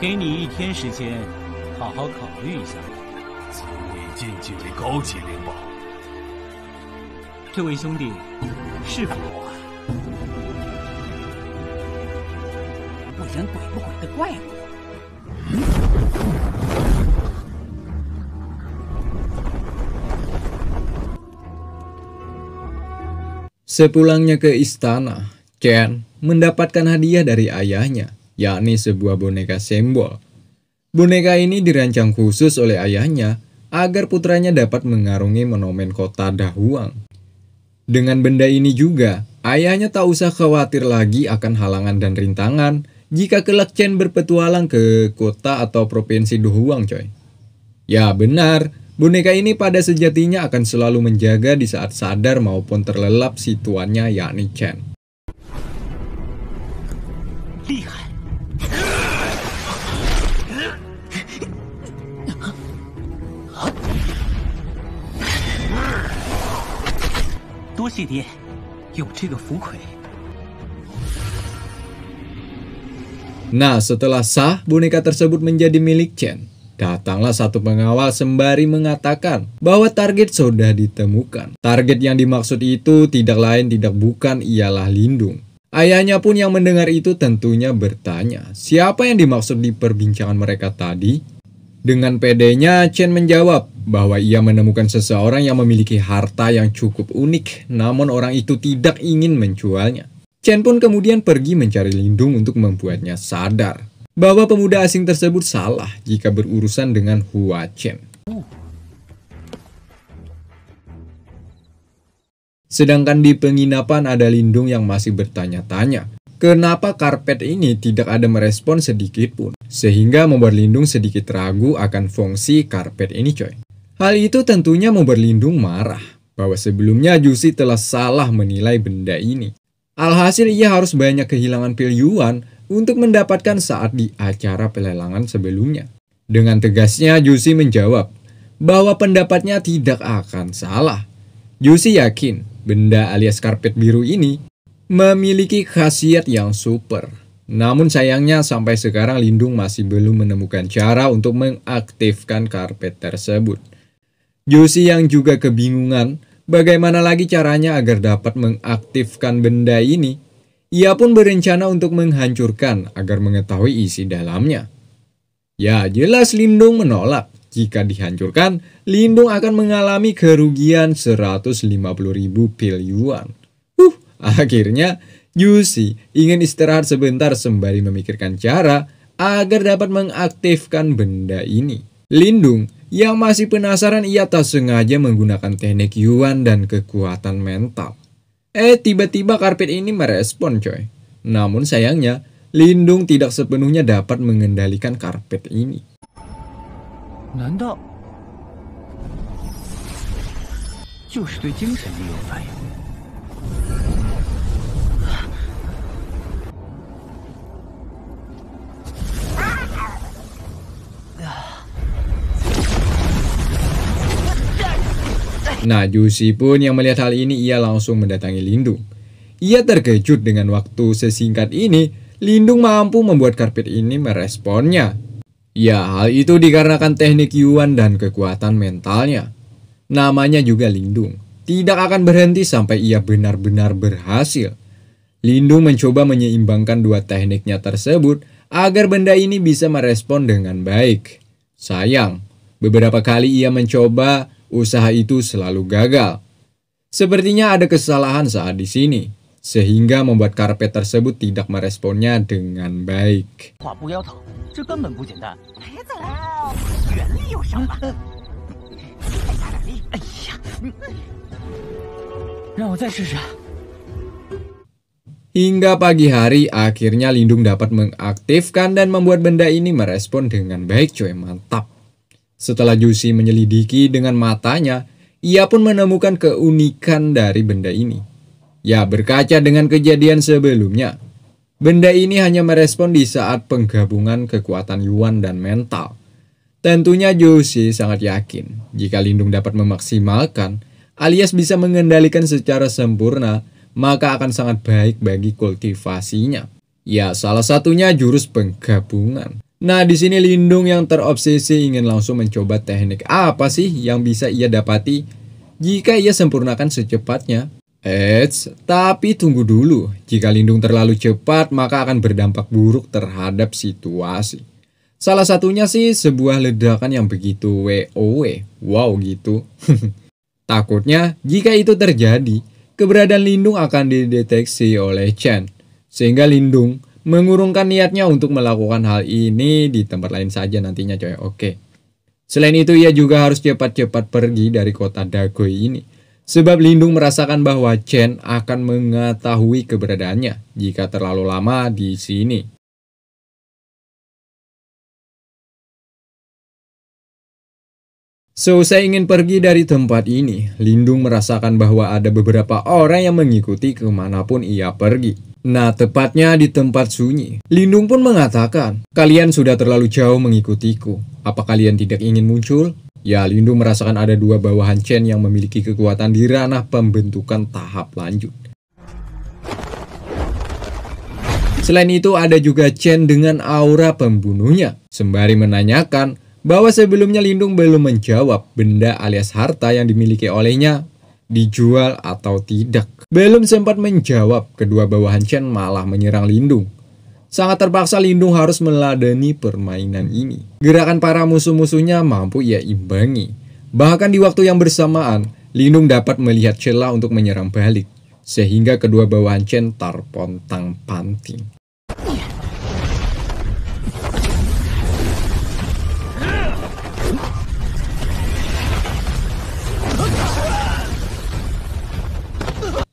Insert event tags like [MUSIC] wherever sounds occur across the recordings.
给你一天时间，好好考虑一下。此物以禁为高级灵宝。这位兄弟，是宝啊！不人，鬼不鬼的怪物。sepulangnya ke istana, Chen mendapatkan hadiah dari ayahnya. yakni sebuah boneka simbol. Boneka ini dirancang khusus oleh ayahnya agar putranya dapat mengarungi monumen kota Dahuang. Dengan benda ini juga, ayahnya tak usah khawatir lagi akan halangan dan rintangan jika kelak Chen berpetualang ke kota atau provinsi Dahuang coy. Ya benar, boneka ini pada sejatinya akan selalu menjaga di saat sadar maupun terlelap si yakni Chen. Nah, setelah sah, boneka tersebut menjadi milik Chen. Datanglah satu pengawal sembari mengatakan bahwa target sudah ditemukan. Target yang dimaksud itu tidak lain tidak bukan ialah Lindung. Ayahnya pun yang mendengar itu tentunya bertanya, siapa yang dimaksud di perbincangan mereka tadi? Dengan pedenya, Chen menjawab bahwa ia menemukan seseorang yang memiliki harta yang cukup unik, namun orang itu tidak ingin menjualnya. Chen pun kemudian pergi mencari lindung untuk membuatnya sadar bahwa pemuda asing tersebut salah jika berurusan dengan Hua Chen. Sedangkan di penginapan ada Lindung yang masih bertanya-tanya, kenapa karpet ini tidak ada merespon sedikit pun, sehingga membuat Lindung sedikit ragu akan fungsi karpet ini coy. Hal itu tentunya mau berlindung marah bahwa sebelumnya Jusi telah salah menilai benda ini. Alhasil ia harus banyak kehilangan pil yuan untuk mendapatkan saat di acara pelelangan sebelumnya. Dengan tegasnya Jusi menjawab bahwa pendapatnya tidak akan salah. Jusi yakin benda alias karpet biru ini memiliki khasiat yang super. Namun sayangnya sampai sekarang Lindung masih belum menemukan cara untuk mengaktifkan karpet tersebut. Yoshi yang juga kebingungan bagaimana lagi caranya agar dapat mengaktifkan benda ini. Ia pun berencana untuk menghancurkan agar mengetahui isi dalamnya. Ya jelas Lindung menolak. Jika dihancurkan, Lindung akan mengalami kerugian 150 ribu pil yuan. Huh, akhirnya Yusi ingin istirahat sebentar sembari memikirkan cara agar dapat mengaktifkan benda ini. Lindung yang masih penasaran ia tak sengaja menggunakan teknik Yuan dan kekuatan mental. Eh tiba-tiba karpet ini merespon coy. Namun sayangnya, Lindung tidak sepenuhnya dapat mengendalikan karpet ini. Nanda? Nah Jusi pun yang melihat hal ini ia langsung mendatangi Lindung. Ia terkejut dengan waktu sesingkat ini, Lindung mampu membuat karpet ini meresponnya. Ya, hal itu dikarenakan teknik Yuan dan kekuatan mentalnya. Namanya juga Lindung. Tidak akan berhenti sampai ia benar-benar berhasil. Lindung mencoba menyeimbangkan dua tekniknya tersebut agar benda ini bisa merespon dengan baik. Sayang, beberapa kali ia mencoba usaha itu selalu gagal. Sepertinya ada kesalahan saat di sini, sehingga membuat karpet tersebut tidak meresponnya dengan baik. Hingga pagi hari, akhirnya Lindung dapat mengaktifkan dan membuat benda ini merespon dengan baik, cuy. Mantap! Setelah Jusi menyelidiki dengan matanya, ia pun menemukan keunikan dari benda ini. Ya, berkaca dengan kejadian sebelumnya, benda ini hanya merespon di saat penggabungan kekuatan Yuan dan mental. Tentunya Jusi sangat yakin jika Lindung dapat memaksimalkan alias bisa mengendalikan secara sempurna maka akan sangat baik bagi kultivasinya. Ya, salah satunya jurus penggabungan. Nah, di sini Lindung yang terobsesi ingin langsung mencoba teknik apa sih yang bisa ia dapati jika ia sempurnakan secepatnya. Eits, tapi tunggu dulu. Jika Lindung terlalu cepat, maka akan berdampak buruk terhadap situasi. Salah satunya sih sebuah ledakan yang begitu WOW. Wow gitu. [LAUGHS] Takutnya, jika itu terjadi, keberadaan Lindung akan dideteksi oleh Chen. Sehingga Lindung mengurungkan niatnya untuk melakukan hal ini di tempat lain saja nantinya coy. Oke. Selain itu ia juga harus cepat-cepat pergi dari kota Dagoi ini. Sebab Lindung merasakan bahwa Chen akan mengetahui keberadaannya jika terlalu lama di sini. Seusai saya ingin pergi dari tempat ini, Lindung merasakan bahwa ada beberapa orang yang mengikuti kemanapun ia pergi. Nah, tepatnya di tempat sunyi. Lindung pun mengatakan, kalian sudah terlalu jauh mengikutiku. Apa kalian tidak ingin muncul? Ya, Lindung merasakan ada dua bawahan Chen yang memiliki kekuatan di ranah pembentukan tahap lanjut. Selain itu, ada juga Chen dengan aura pembunuhnya. Sembari menanyakan, bahwa sebelumnya Lindung belum menjawab benda alias harta yang dimiliki olehnya dijual atau tidak. Belum sempat menjawab, kedua bawahan Chen malah menyerang Lindung. Sangat terpaksa Lindung harus meladeni permainan ini. Gerakan para musuh-musuhnya mampu ia imbangi. Bahkan di waktu yang bersamaan, Lindung dapat melihat celah untuk menyerang balik. Sehingga kedua bawahan Chen tarpontang panting.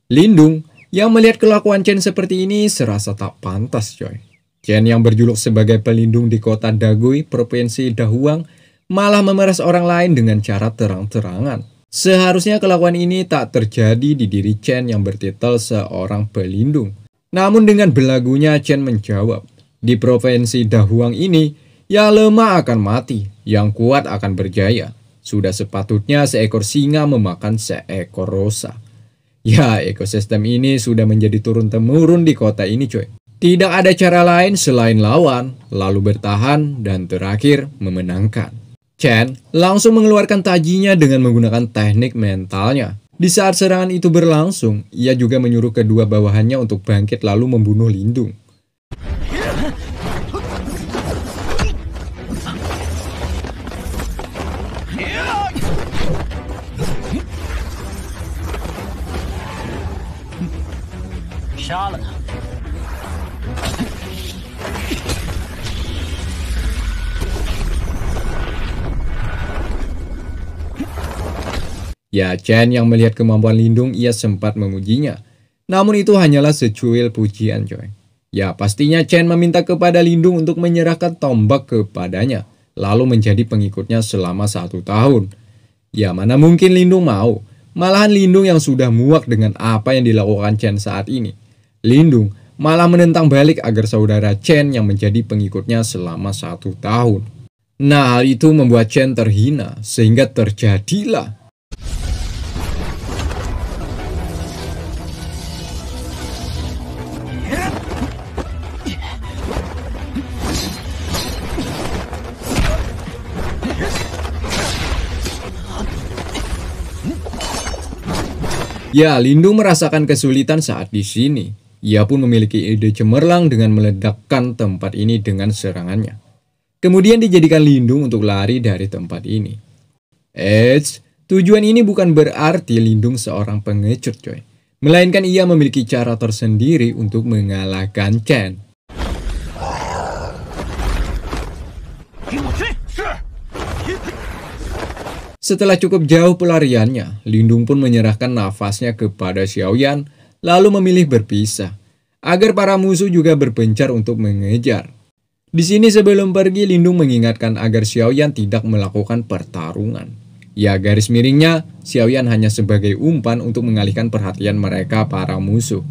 Lindung yang melihat kelakuan Chen seperti ini serasa tak pantas coy. Chen yang berjuluk sebagai pelindung di kota Dagui, Provinsi Dahuang, malah memeras orang lain dengan cara terang-terangan. Seharusnya kelakuan ini tak terjadi di diri Chen yang bertitel seorang pelindung. Namun dengan belagunya Chen menjawab, di provinsi Dahuang ini, yang lemah akan mati, yang kuat akan berjaya. Sudah sepatutnya seekor singa memakan seekor rosa. Ya, ekosistem ini sudah menjadi turun-temurun di kota ini, coy. Tidak ada cara lain selain lawan, lalu bertahan, dan terakhir memenangkan. Chen langsung mengeluarkan tajinya dengan menggunakan teknik mentalnya. Di saat serangan itu berlangsung, ia juga menyuruh kedua bawahannya untuk bangkit lalu membunuh Lindung. 杀了他。Ya, Ya, Chen yang melihat kemampuan Lindung, ia sempat memujinya. Namun itu hanyalah secuil pujian, coy. Ya, pastinya Chen meminta kepada Lindung untuk menyerahkan tombak kepadanya, lalu menjadi pengikutnya selama satu tahun. Ya, mana mungkin Lindung mau? Malahan Lindung yang sudah muak dengan apa yang dilakukan Chen saat ini. Lindung malah menentang balik agar saudara Chen yang menjadi pengikutnya selama satu tahun. Nah, hal itu membuat Chen terhina, sehingga terjadilah Ya, Lindung merasakan kesulitan saat di sini. Ia pun memiliki ide cemerlang dengan meledakkan tempat ini dengan serangannya. Kemudian dijadikan lindung untuk lari dari tempat ini. Eits, tujuan ini bukan berarti lindung seorang pengecut coy. Melainkan ia memiliki cara tersendiri untuk mengalahkan Chen. Setelah cukup jauh pelariannya, Lindung pun menyerahkan nafasnya kepada Xiaoyan lalu memilih berpisah, agar para musuh juga berpencar untuk mengejar. Di sini sebelum pergi, Lindung mengingatkan agar Xiaoyan tidak melakukan pertarungan. Ya garis miringnya, Xiaoyan hanya sebagai umpan untuk mengalihkan perhatian mereka para musuh.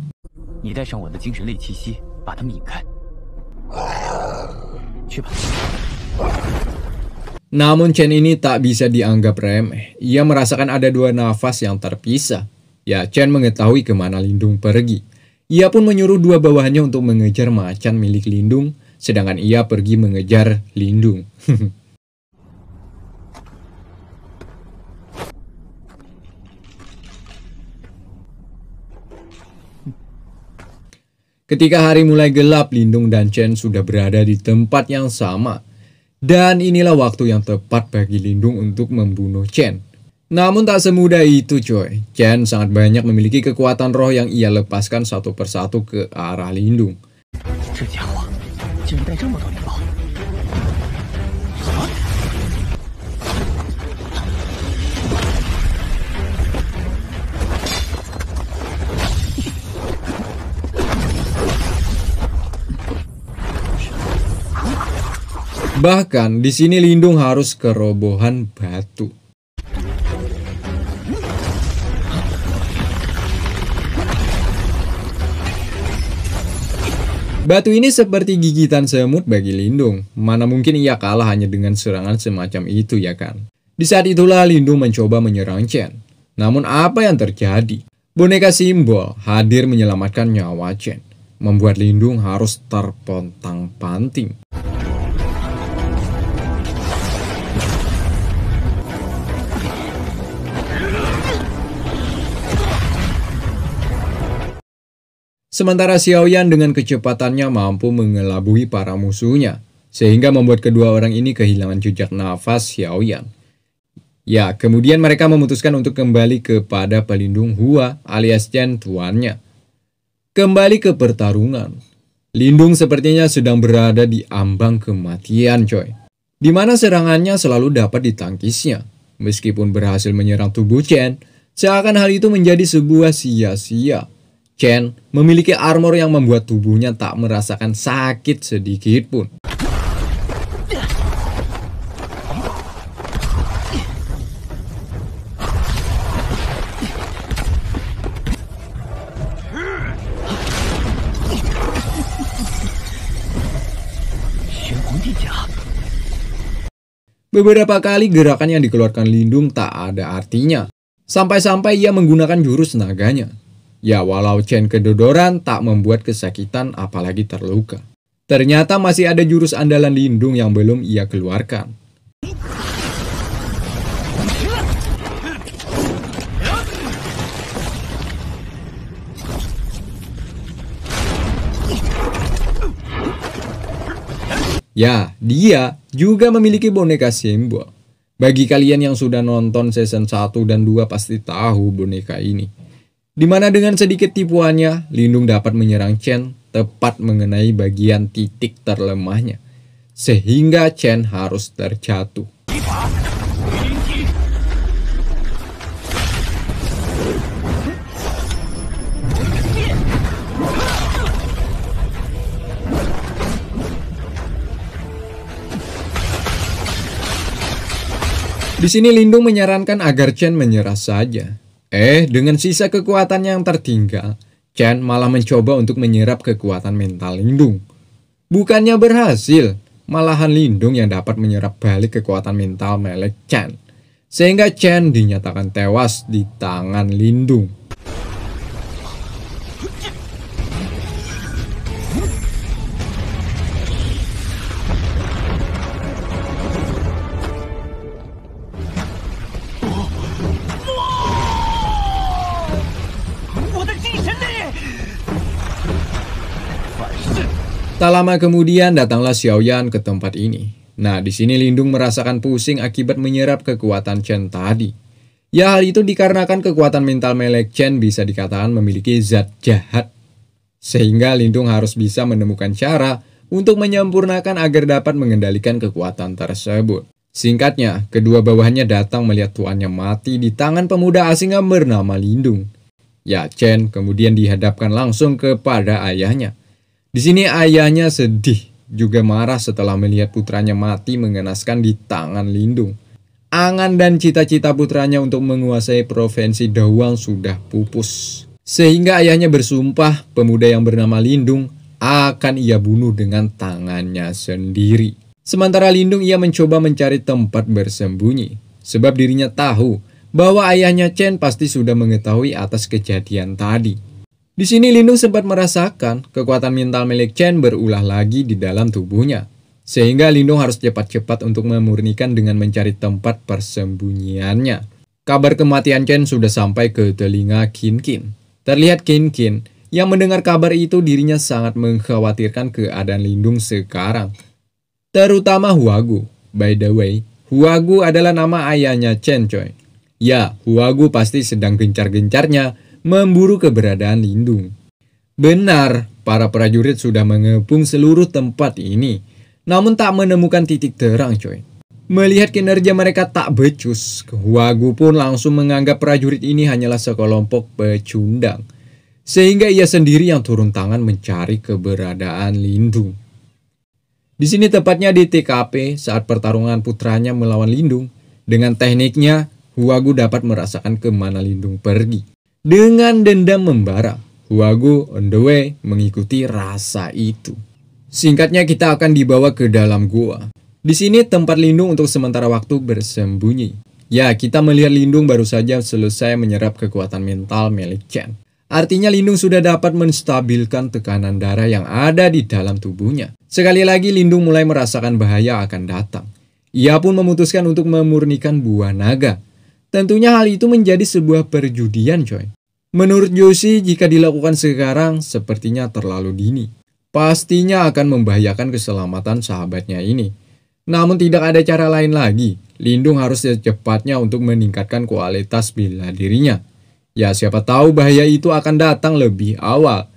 Namun Chen ini tak bisa dianggap remeh. Ia merasakan ada dua nafas yang terpisah. Ya Chen mengetahui kemana Lindung pergi. Ia pun menyuruh dua bawahannya untuk mengejar macan milik Lindung, sedangkan ia pergi mengejar Lindung. [LAUGHS] Ketika hari mulai gelap, Lindung dan Chen sudah berada di tempat yang sama. Dan inilah waktu yang tepat bagi Lindung untuk membunuh Chen. Namun tak semudah itu coy. Chen sangat banyak memiliki kekuatan roh yang ia lepaskan satu persatu ke arah lindung. Bahkan di sini Lindung harus kerobohan batu. Batu ini seperti gigitan semut bagi Lindung. Mana mungkin ia kalah hanya dengan serangan semacam itu ya kan? Di saat itulah Lindung mencoba menyerang Chen. Namun apa yang terjadi? Boneka simbol hadir menyelamatkan nyawa Chen. Membuat Lindung harus terpontang-panting. Sementara Xiaoyan dengan kecepatannya mampu mengelabui para musuhnya, sehingga membuat kedua orang ini kehilangan jejak nafas Xiaoyan. Ya, kemudian mereka memutuskan untuk kembali kepada pelindung Hua alias Chen tuannya. Kembali ke pertarungan. Lindung sepertinya sedang berada di ambang kematian coy. Di mana serangannya selalu dapat ditangkisnya. Meskipun berhasil menyerang tubuh Chen, seakan hal itu menjadi sebuah sia-sia Chen memiliki armor yang membuat tubuhnya tak merasakan sakit sedikit pun. Beberapa kali gerakan yang dikeluarkan Lindung tak ada artinya, sampai-sampai ia menggunakan jurus naganya. Ya walau Chen kedodoran tak membuat kesakitan apalagi terluka. Ternyata masih ada jurus andalan lindung yang belum ia keluarkan. Ya, dia juga memiliki boneka simbol. Bagi kalian yang sudah nonton season 1 dan 2 pasti tahu boneka ini. Dimana dengan sedikit tipuannya, Lindung dapat menyerang Chen tepat mengenai bagian titik terlemahnya, sehingga Chen harus terjatuh. Di sini Lindung menyarankan agar Chen menyerah saja. Eh, dengan sisa kekuatan yang tertinggal, Chen malah mencoba untuk menyerap kekuatan mental Lindung. Bukannya berhasil, malahan Lindung yang dapat menyerap balik kekuatan mental melek Chen. Sehingga Chen dinyatakan tewas di tangan Lindung. Tak lama kemudian datanglah Xiaoyan ke tempat ini. Nah, di sini Lindung merasakan pusing akibat menyerap kekuatan Chen tadi. Ya, hal itu dikarenakan kekuatan mental melek Chen bisa dikatakan memiliki zat jahat. Sehingga Lindung harus bisa menemukan cara untuk menyempurnakan agar dapat mengendalikan kekuatan tersebut. Singkatnya, kedua bawahnya datang melihat tuannya mati di tangan pemuda asing yang bernama Lindung. Ya, Chen kemudian dihadapkan langsung kepada ayahnya di sini ayahnya sedih, juga marah setelah melihat putranya mati mengenaskan di tangan lindung. Angan dan cita-cita putranya untuk menguasai provinsi Dawang sudah pupus. Sehingga ayahnya bersumpah pemuda yang bernama Lindung akan ia bunuh dengan tangannya sendiri. Sementara Lindung ia mencoba mencari tempat bersembunyi. Sebab dirinya tahu bahwa ayahnya Chen pasti sudah mengetahui atas kejadian tadi. Di sini Lindung sempat merasakan kekuatan mental milik Chen berulah lagi di dalam tubuhnya. Sehingga Lindung harus cepat-cepat untuk memurnikan dengan mencari tempat persembunyiannya. Kabar kematian Chen sudah sampai ke telinga Kinkin. Kin. Terlihat Kinkin Kin yang mendengar kabar itu dirinya sangat mengkhawatirkan keadaan Lindung sekarang. Terutama Huagu. By the way, Huagu adalah nama ayahnya Chen Choi. Ya, Huagu pasti sedang gencar-gencarnya memburu keberadaan Lindung. Benar, para prajurit sudah mengepung seluruh tempat ini, namun tak menemukan titik terang coy. Melihat kinerja mereka tak becus, Huagu pun langsung menganggap prajurit ini hanyalah sekelompok pecundang. Sehingga ia sendiri yang turun tangan mencari keberadaan Lindung. Di sini tepatnya di TKP saat pertarungan putranya melawan Lindung. Dengan tekniknya, Huagu dapat merasakan kemana Lindung pergi. Dengan dendam membara, Huago on the way mengikuti rasa itu. Singkatnya kita akan dibawa ke dalam gua. Di sini tempat lindung untuk sementara waktu bersembunyi. Ya, kita melihat lindung baru saja selesai menyerap kekuatan mental milik Chen. Artinya lindung sudah dapat menstabilkan tekanan darah yang ada di dalam tubuhnya. Sekali lagi lindung mulai merasakan bahaya akan datang. Ia pun memutuskan untuk memurnikan buah naga. Tentunya hal itu menjadi sebuah perjudian coy. Menurut Yoshi, jika dilakukan sekarang sepertinya terlalu dini. Pastinya akan membahayakan keselamatan sahabatnya ini. Namun tidak ada cara lain lagi. Lindung harus secepatnya untuk meningkatkan kualitas bila dirinya. Ya siapa tahu bahaya itu akan datang lebih awal.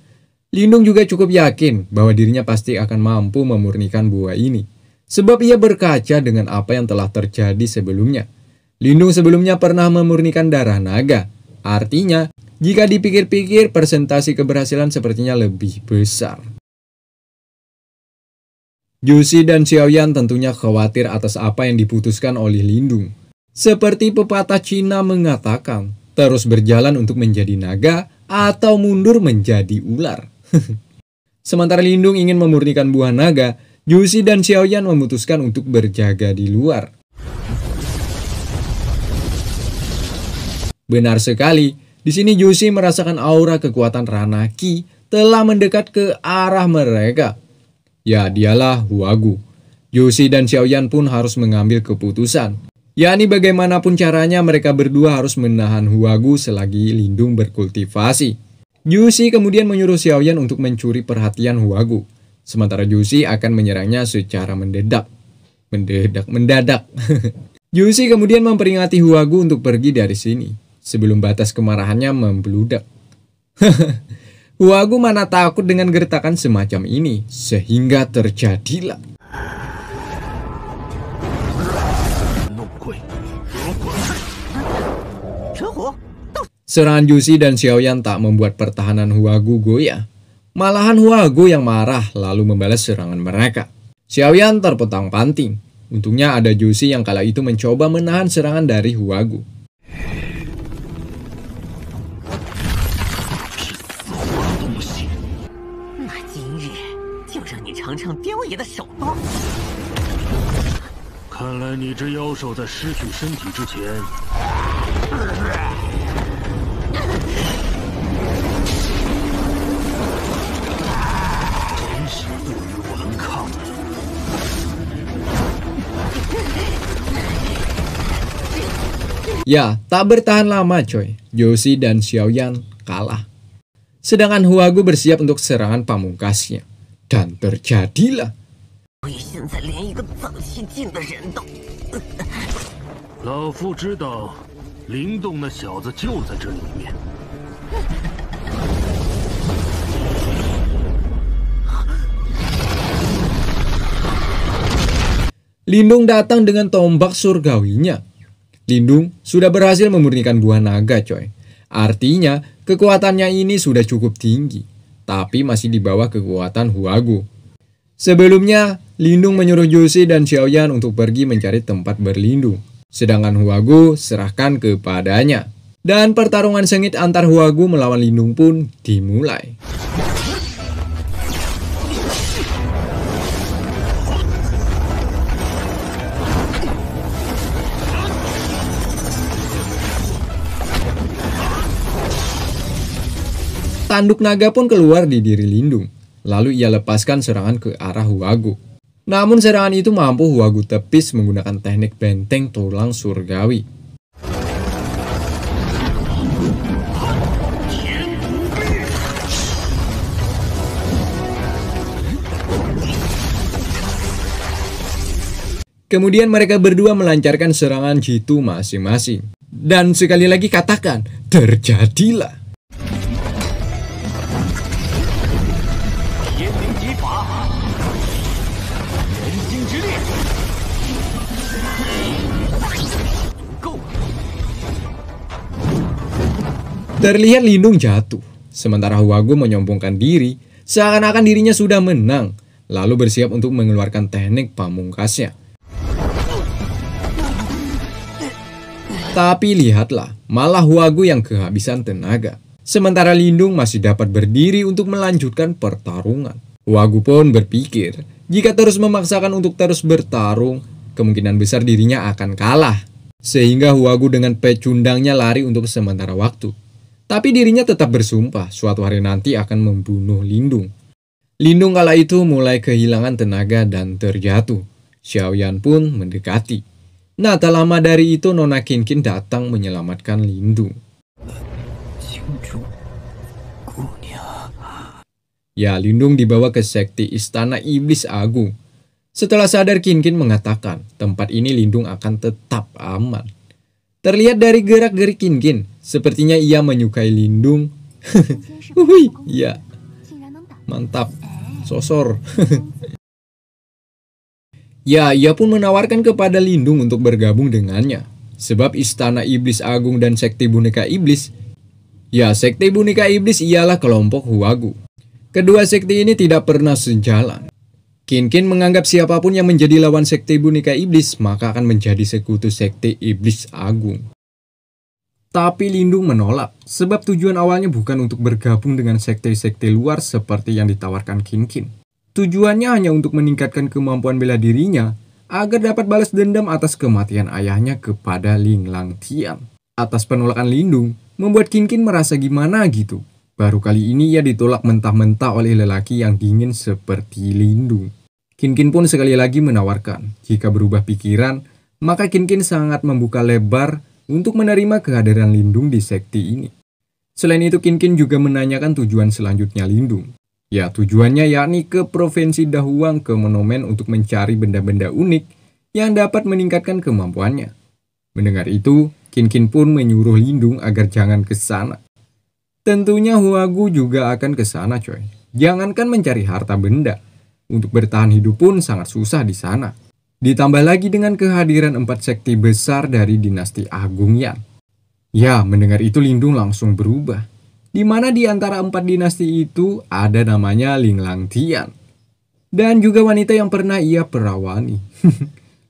Lindung juga cukup yakin bahwa dirinya pasti akan mampu memurnikan buah ini. Sebab ia berkaca dengan apa yang telah terjadi sebelumnya. Lindung sebelumnya pernah memurnikan darah naga. Artinya, jika dipikir-pikir, presentasi keberhasilan sepertinya lebih besar. Yusi dan Xiaoyan tentunya khawatir atas apa yang diputuskan oleh Lindung. Seperti pepatah Cina mengatakan, terus berjalan untuk menjadi naga atau mundur menjadi ular. [LAUGHS] Sementara Lindung ingin memurnikan buah naga, Yusi dan Xiaoyan memutuskan untuk berjaga di luar. Benar sekali, di sini Yushi merasakan aura kekuatan Ranaki telah mendekat ke arah mereka. Ya, dialah Huagu. Yushi dan Xiaoyan pun harus mengambil keputusan. Yakni bagaimanapun caranya mereka berdua harus menahan Huagu selagi Lindung berkultivasi. Yushi kemudian menyuruh Xiaoyan untuk mencuri perhatian Huagu. Sementara Yushi akan menyerangnya secara mendedak. Mendedak, mendadak. Yushi [LAUGHS] kemudian memperingati Huagu untuk pergi dari sini sebelum batas kemarahannya membludak. [LAUGHS] Wagu mana takut dengan gertakan semacam ini, sehingga terjadilah. Serangan Jusi dan Xiaoyan tak membuat pertahanan Huagu goyah. Malahan Huagu yang marah lalu membalas serangan mereka. Xiaoyan terpetang panting. Untungnya ada Jusi yang kala itu mencoba menahan serangan dari Huagu. 尝尝雕爷的手段。看来你这妖兽在失去身体之前，真是与我们抗。呀，tak bertahan lama coy Josie dan Xiao Yan kalah, sedangkan Huagu bersiap untuk serangan pamungkasnya. Dan terjadilah. Lindung datang dengan tombak surgawinya. Lindung sudah berhasil memurnikan buah naga, coy. Artinya, kekuatannya ini sudah cukup tinggi tapi masih di bawah kekuatan Huagu. Sebelumnya, Lindung menyuruh Jose dan Xiaoyan untuk pergi mencari tempat berlindung, sedangkan Huagu serahkan kepadanya. Dan pertarungan sengit antar Huagu melawan Lindung pun dimulai. Tanduk naga pun keluar di diri Lindung. Lalu ia lepaskan serangan ke arah Huagu. Namun serangan itu mampu Huagu tepis menggunakan teknik benteng tulang surgawi. Kemudian mereka berdua melancarkan serangan jitu masing-masing. Dan sekali lagi katakan, terjadilah. Terlihat Lindung jatuh, sementara Huagu menyombongkan diri seakan-akan dirinya sudah menang, lalu bersiap untuk mengeluarkan teknik pamungkasnya. Tapi lihatlah, malah Huagu yang kehabisan tenaga. Sementara Lindung masih dapat berdiri untuk melanjutkan pertarungan. Huagu pun berpikir, jika terus memaksakan untuk terus bertarung, kemungkinan besar dirinya akan kalah. Sehingga Huagu dengan pecundangnya lari untuk sementara waktu. Tapi dirinya tetap bersumpah suatu hari nanti akan membunuh Lindung. Lindung kala itu mulai kehilangan tenaga dan terjatuh. Xiaoyan pun mendekati. Nah, tak lama dari itu Nona Kinkin datang menyelamatkan Lindung. Ya, Lindung dibawa ke sekti Istana Iblis Agung. Setelah sadar Kinkin mengatakan, tempat ini Lindung akan tetap aman. Terlihat dari gerak-gerik Kinkin, sepertinya ia menyukai Lindung. [LAUGHS] Hui, ya. Mantap. Sosor. [LAUGHS] ya, ia pun menawarkan kepada Lindung untuk bergabung dengannya. Sebab Istana Iblis Agung dan Sekte Boneka Iblis Ya, Sekte Boneka Iblis ialah kelompok Huagu. Kedua sekte ini tidak pernah sejalan. Kinkin menganggap siapapun yang menjadi lawan sekte boneka iblis maka akan menjadi sekutu sekte iblis agung. Tapi Lindung menolak, sebab tujuan awalnya bukan untuk bergabung dengan sekte-sekte luar seperti yang ditawarkan Kinkin. Tujuannya hanya untuk meningkatkan kemampuan bela dirinya agar dapat balas dendam atas kematian ayahnya kepada Ling Lang Tian. Atas penolakan Lindung, membuat Kinkin merasa gimana gitu. Baru kali ini ia ditolak mentah-mentah oleh lelaki yang dingin seperti Lindung. Kinkin pun sekali lagi menawarkan, jika berubah pikiran, maka Kinkin sangat membuka lebar untuk menerima kehadiran Lindung di sekti ini. Selain itu, Kinkin juga menanyakan tujuan selanjutnya Lindung. Ya, tujuannya yakni ke Provinsi Dahuang ke Monumen untuk mencari benda-benda unik yang dapat meningkatkan kemampuannya. Mendengar itu, Kinkin pun menyuruh Lindung agar jangan ke sana. Tentunya Huagu juga akan ke sana, coy. Jangankan mencari harta benda, untuk bertahan hidup pun sangat susah di sana. Ditambah lagi dengan kehadiran empat sekti besar dari dinasti Agung Yan. Ya, mendengar itu Lindung langsung berubah. Di mana di antara empat dinasti itu ada namanya Ling Lang Tian. Dan juga wanita yang pernah ia perawani. [LAUGHS]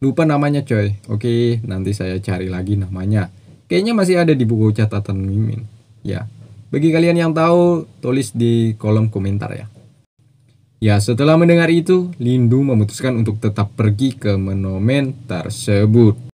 Lupa namanya coy. Oke, nanti saya cari lagi namanya. Kayaknya masih ada di buku catatan Mimin. Ya, bagi kalian yang tahu, tulis di kolom komentar ya. Ya, setelah mendengar itu, Lindu memutuskan untuk tetap pergi ke monumen tersebut.